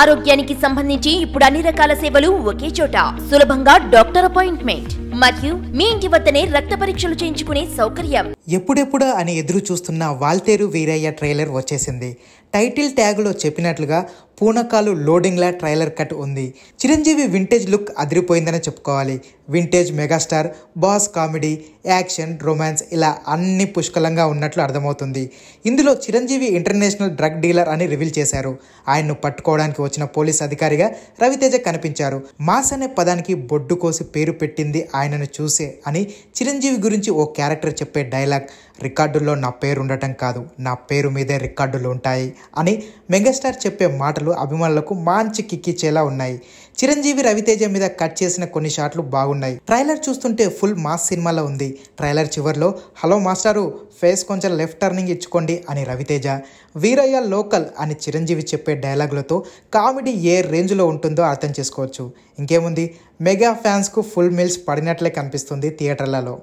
ఆరోగ్యానికి సంబంధించి ఇప్పుడు అన్ని రకాల సేవలు ఒకే చోట సులభంగా డాక్టర్ అపాయింట్మెంట్ మరియు మీ ఇంటి వద్దనే రక్త పరీక్షలు చేయించుకునే సౌకర్యం ఎప్పుడెప్పుడు అని ఎదురు చూస్తున్న వాల్తేరు వీరయ్య ట్రైలర్ వచ్చేసింది టైటిల్ ట్యాగ్లో చెప్పినట్లుగా పూనకాలు లోడింగ్లా ట్రైలర్ కట్ ఉంది చిరంజీవి వింటేజ్ లుక్ అదిరిపోయిందని చెప్పుకోవాలి vintage megastar boss comedy action romance ఇలా అన్ని పుష్కలంగా ఉన్నట్లు అర్థమవుతుంది ఇందులో చిరంజీవి ఇంటర్నేషనల్ డ్రగ్ డీలర్ అని రివీల్ చేశారు ఆయన్ను పట్టుకోవడానికి వచ్చిన పోలీస్ అధికారిగా రవితేజ కనిపించారు మాస్ అనే పదానికి బొడ్డు కోసి పేరు పెట్టింది ఆయనను చూసే అని చిరంజీవి గురించి ఓ క్యారెక్టర్ చెప్పే డైలాగ్ రికార్డుల్లో నా పేరు ఉండటం కాదు నా పేరు మీదే రికార్డులు ఉంటాయి అని మెగాస్టార్ చెప్పే మాటలు అభిమానులకు మంచి కిక్కిచ్చేలా ఉన్నాయి చిరంజీవి రవితేజ మీద కట్ చేసిన కొన్ని షాట్లు బాగున్నాయి ట్రైలర్ చూస్తుంటే ఫుల్ మాస్ సినిమాలో ఉంది ట్రైలర్ చివరిలో హలో మాస్టారు ఫేస్ కొంచెం లెఫ్ట్ టర్నింగ్ ఇచ్చుకోండి అని రవితేజ వీరయ్య లోకల్ అని చిరంజీవి చెప్పే డైలాగులతో కామెడీ ఏ రేంజ్లో ఉంటుందో అర్థం చేసుకోవచ్చు ఇంకేముంది మెగా ఫ్యాన్స్కు ఫుల్ మీల్స్ పడినట్లే కనిపిస్తుంది థియేటర్లలో